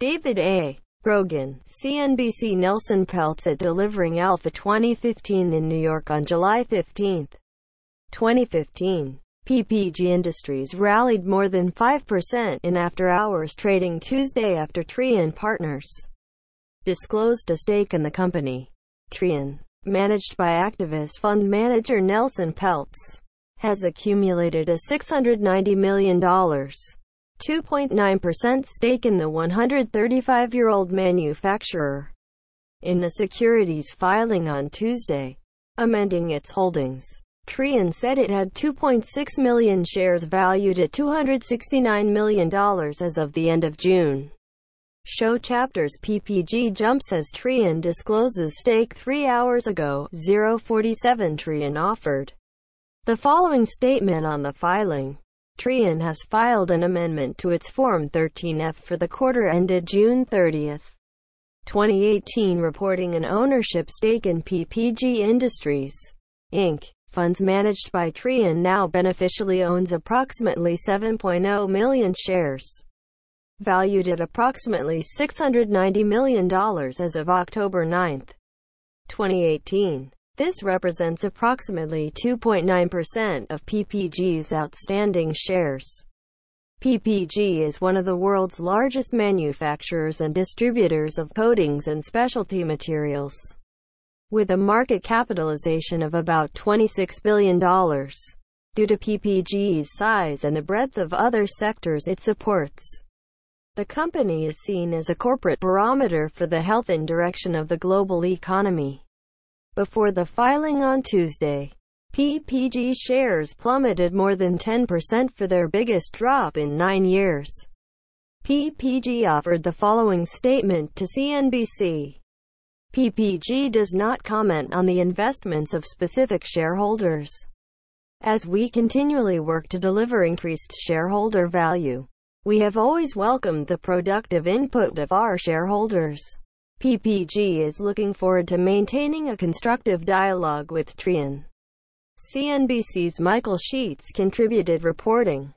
David A. Brogan, CNBC Nelson Peltz at Delivering Alpha 2015 in New York on July 15, 2015. PPG Industries rallied more than 5% in after-hours trading Tuesday after Trian Partners disclosed a stake in the company. Trian, managed by activist fund manager Nelson Peltz, has accumulated a $690 million 2.9% stake in the 135-year-old manufacturer in a securities filing on Tuesday, amending its holdings. Trian said it had 2.6 million shares valued at $269 million as of the end of June. Show chapters PPG jumps as Trian discloses stake three hours ago, 047 Trian offered. The following statement on the filing. Trean has filed an amendment to its Form 13F for the quarter ended June 30, 2018 reporting an ownership stake in PPG Industries, Inc. Funds managed by Trean now beneficially owns approximately 7.0 million shares, valued at approximately $690 million as of October 9, 2018. This represents approximately 2.9% of PPG's outstanding shares. PPG is one of the world's largest manufacturers and distributors of coatings and specialty materials, with a market capitalization of about $26 billion. Due to PPG's size and the breadth of other sectors it supports, the company is seen as a corporate barometer for the health and direction of the global economy. Before the filing on Tuesday, PPG shares plummeted more than 10% for their biggest drop in nine years. PPG offered the following statement to CNBC. PPG does not comment on the investments of specific shareholders. As we continually work to deliver increased shareholder value, we have always welcomed the productive input of our shareholders. PPG is looking forward to maintaining a constructive dialogue with Trian. CNBC's Michael Sheets contributed reporting.